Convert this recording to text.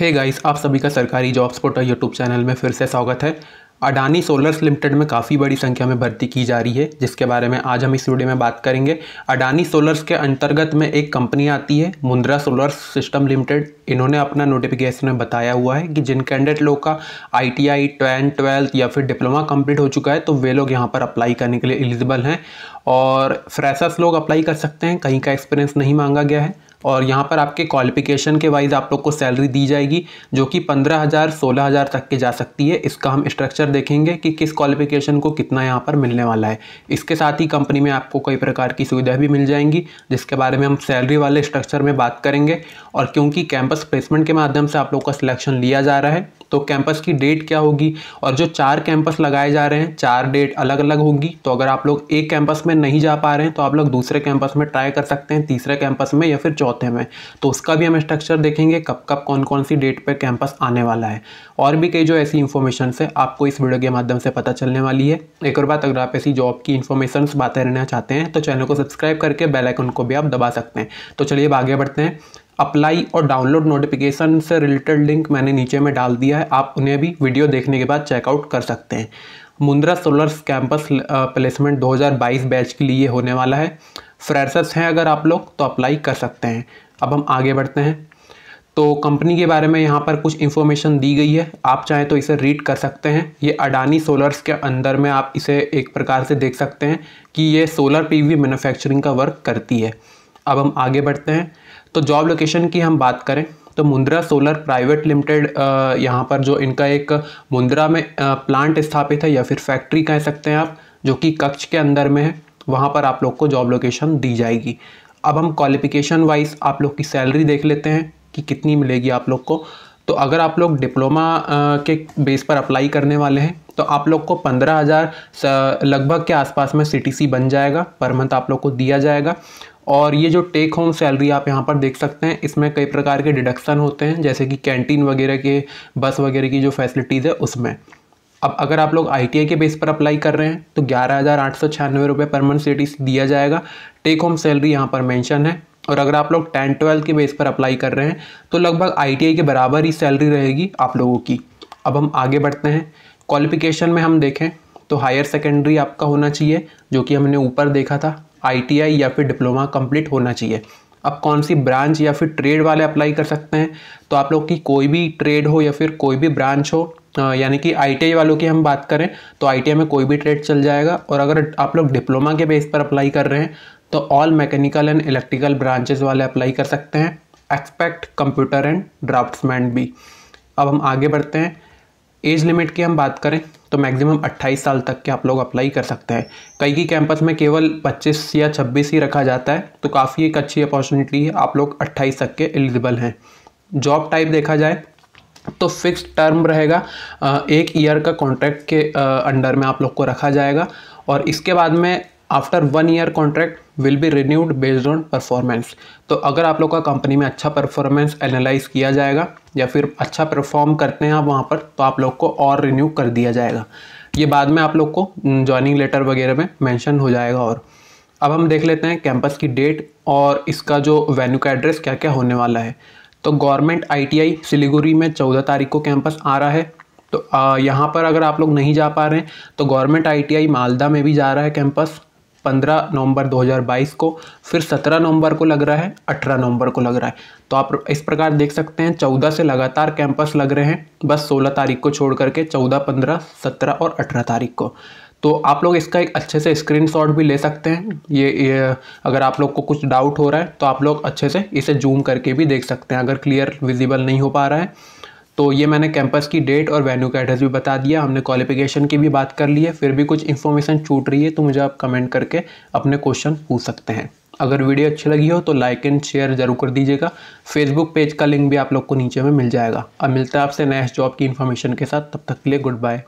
हे hey guys आप सभी का सरकारी जॉब्स पोर्टल यूट्यूब चैनल में फिर से स्वागत है अडानी सोलर्स लिमिटेड में काफ़ी बड़ी संख्या में भर्ती की जा रही है जिसके बारे में आज हम इस वीडियो में बात करेंगे अडानी सोलर्स के अंतर्गत में एक कंपनी आती है मुंद्रा सोलर सिस्टम लिमिटेड इन्होंने अपना नोटिफिकेशन में बताया हुआ है कि जिन कैंडिडेट लोग का I T I tenth twelfth या फिर डिप्लोमा कंप्लीट हो चुका है तो वे लोग यहाँ पर अप्लाई करने के लिए एलिजिबल हैं और फ्रेशर्स लोग अप्लाई कर सकते हैं कहीं का एक्सपीरियंस नहीं मांगा गया है और यहाँ पर आपके क्वालिफिकेशन के वाइज आप लोग को सैलरी दी जाएगी जो कि पंद्रह हज़ार सोलह हज़ार तक के जा सकती है इसका हम स्ट्रक्चर देखेंगे कि किस क्वालिफिकेशन को कितना यहाँ पर मिलने वाला है इसके साथ ही कंपनी में आपको कई प्रकार की सुविधा भी मिल जाएंगी जिसके बारे में हम सैलरी वाले स्ट्रक्चर में बात करेंगे और क्योंकि कैंपस प्लेसमेंट के माध्यम से आप लोग का सिलेक्शन लिया जा रहा है तो कैंपस की डेट क्या होगी और जो चार कैंपस लगाए जा रहे हैं चार डेट अलग अलग होगी तो अगर आप लोग एक कैंपस में नहीं जा पा रहे हैं तो आप लोग दूसरे कैंपस में ट्राई कर सकते हैं तीसरे कैंपस में या फिर चौथे में तो उसका भी हम स्ट्रक्चर देखेंगे कब कब कौन कौन सी डेट पर कैंपस आने वाला है और भी कई जो ऐसी इन्फॉर्मेशन है आपको इस वीडियो के माध्यम से पता चलने वाली है एक और बात अगर आप ऐसी जॉब की इन्फॉर्मेशन बातें रहना चाहते हैं तो चैनल को सब्सक्राइब करके बेलाइकन को भी आप दबा सकते हैं तो चलिए अब आगे बढ़ते हैं अप्लाई और डाउनलोड नोटिफिकेशन से रिलेटेड लिंक मैंने नीचे में डाल दिया है आप उन्हें भी वीडियो देखने के बाद चेकआउट कर सकते हैं Mundra solar campus placement 2022 batch के लिए होने वाला है फ्रेशर्स हैं अगर आप लोग तो अप्लाई कर सकते हैं अब हम आगे बढ़ते हैं तो कंपनी के बारे में यहाँ पर कुछ इन्फॉर्मेशन दी गई है आप चाहें तो इसे रीड कर सकते हैं ये अडानी सोलर्स के अंदर में आप इसे एक प्रकार से देख सकते हैं कि ये सोलर पीवी मैन्युफैक्चरिंग का वर्क करती है अब हम आगे बढ़ते हैं तो जॉब लोकेशन की हम बात करें तो मुंद्रा सोलर प्राइवेट लिमिटेड यहाँ पर जो इनका एक मुंद्रा में प्लांट स्थापित है या फिर फैक्ट्री कह सकते हैं आप जो कि कक्ष के अंदर में है वहाँ पर आप लोग को जॉब लोकेशन दी जाएगी अब हम क्वालिफ़िकेशन वाइज आप लोग की सैलरी देख लेते हैं कि कितनी मिलेगी आप लोग को तो अगर आप लोग डिप्लोमा के बेस पर अप्लाई करने वाले हैं तो आप लोग को पंद्रह हज़ार लगभग के आसपास में सी बन जाएगा पर मंथ आप लोग को दिया जाएगा और ये जो टेक होम सैलरी आप यहाँ पर देख सकते हैं इसमें कई प्रकार के डिडक्शन होते हैं जैसे कि कैंटीन वगैरह के बस वगैरह की जो फैसिलिटीज़ है उसमें अब अगर आप लोग आई के बेस पर अप्लाई कर रहे हैं तो ग्यारह हज़ार आठ सौ छियानवे रुपये पर मंथ सी दिया जाएगा टेक होम सैलरी यहाँ पर मेंशन है और अगर आप लोग टेंथ ट्वेल्थ के बेस पर अप्लाई कर रहे हैं तो लगभग आई के बराबर ही सैलरी रहेगी आप लोगों की अब हम आगे बढ़ते हैं क्वालिफिकेशन में हम देखें तो हायर सेकेंडरी आपका होना चाहिए जो कि हमने ऊपर देखा था आई या फिर डिप्लोमा कंप्लीट होना चाहिए अब कौन सी ब्रांच या फिर ट्रेड वाले अप्लाई कर सकते हैं तो आप लोग की कोई भी ट्रेड हो या फिर कोई भी ब्रांच हो यानी कि आई वालों की हम बात करें तो आई में कोई भी ट्रेड चल जाएगा और अगर आप लोग डिप्लोमा के बेस पर अप्लाई कर रहे हैं तो all mechanical and electrical branches वाले अप्लाई कर सकते हैं एक्सपेक्ट कंप्यूटर एंड ड्राफ्ट्समैन भी अब हम आगे बढ़ते हैं एज लिमिट की हम बात करें तो मैक्सिमम 28 साल तक के आप लोग अप्लाई कर सकते हैं कई की कैंपस में केवल 25 या 26 ही रखा जाता है तो काफ़ी एक अच्छी अपॉर्चुनिटी है आप लोग 28 तक के एलिजिबल हैं जॉब टाइप देखा जाए तो फिक्स टर्म रहेगा एक ईयर का कॉन्ट्रैक्ट के अंडर में आप लोग को रखा जाएगा और इसके बाद में after one year contract will be renewed based on performance तो अगर आप लोग का कंपनी में अच्छा परफॉर्मेंस एनालाइज किया जाएगा या फिर अच्छा परफॉर्म करते हैं आप वहाँ पर तो आप लोग को और रिन्यू कर दिया जाएगा ये बाद में आप लोग को ज्वाइनिंग लेटर वगैरह में मैंशन हो जाएगा और अब हम देख लेते हैं कैंपस की डेट और इसका जो वेन्यू का एड्रेस क्या क्या होने वाला है तो गवर्नमेंट आईटीआई सिलीगुड़ी में चौदह तारीख को कैंपस आ रहा है तो यहाँ पर अगर आप लोग नहीं जा पा रहे हैं तो गवर्नमेंट आईटीआई मालदा में भी जा रहा है कैंपस 15 नवंबर 2022 को फिर 17 नवंबर को लग रहा है 18 नवंबर को लग रहा है तो आप इस प्रकार देख सकते हैं 14 से लगातार कैंपस लग रहे हैं बस 16 तारीख को छोड़ करके 14, 15, 17 और 18 तारीख को तो आप लोग इसका एक अच्छे से स्क्रीनशॉट भी ले सकते हैं ये, ये अगर आप लोग को कुछ डाउट हो रहा है तो आप लोग अच्छे से इसे जूम करके भी देख सकते हैं अगर क्लियर विजिबल नहीं हो पा रहा है तो ये मैंने कैंपस की डेट और वेन्यू का एड्रेस भी बता दिया हमने क्वालिफिकेशन की भी बात कर ली है फिर भी कुछ इन्फॉर्मेशन छूट रही है तो मुझे आप कमेंट करके अपने क्वेश्चन पूछ सकते हैं अगर वीडियो अच्छी लगी हो तो लाइक एंड शेयर जरूर कर दीजिएगा फेसबुक पेज का लिंक भी आप लोग को नीचे में मिल जाएगा अब मिलता है आपसे नेक्स्ट जॉब की इन्फॉर्मेशन के साथ तब तक के लिए गुड बाय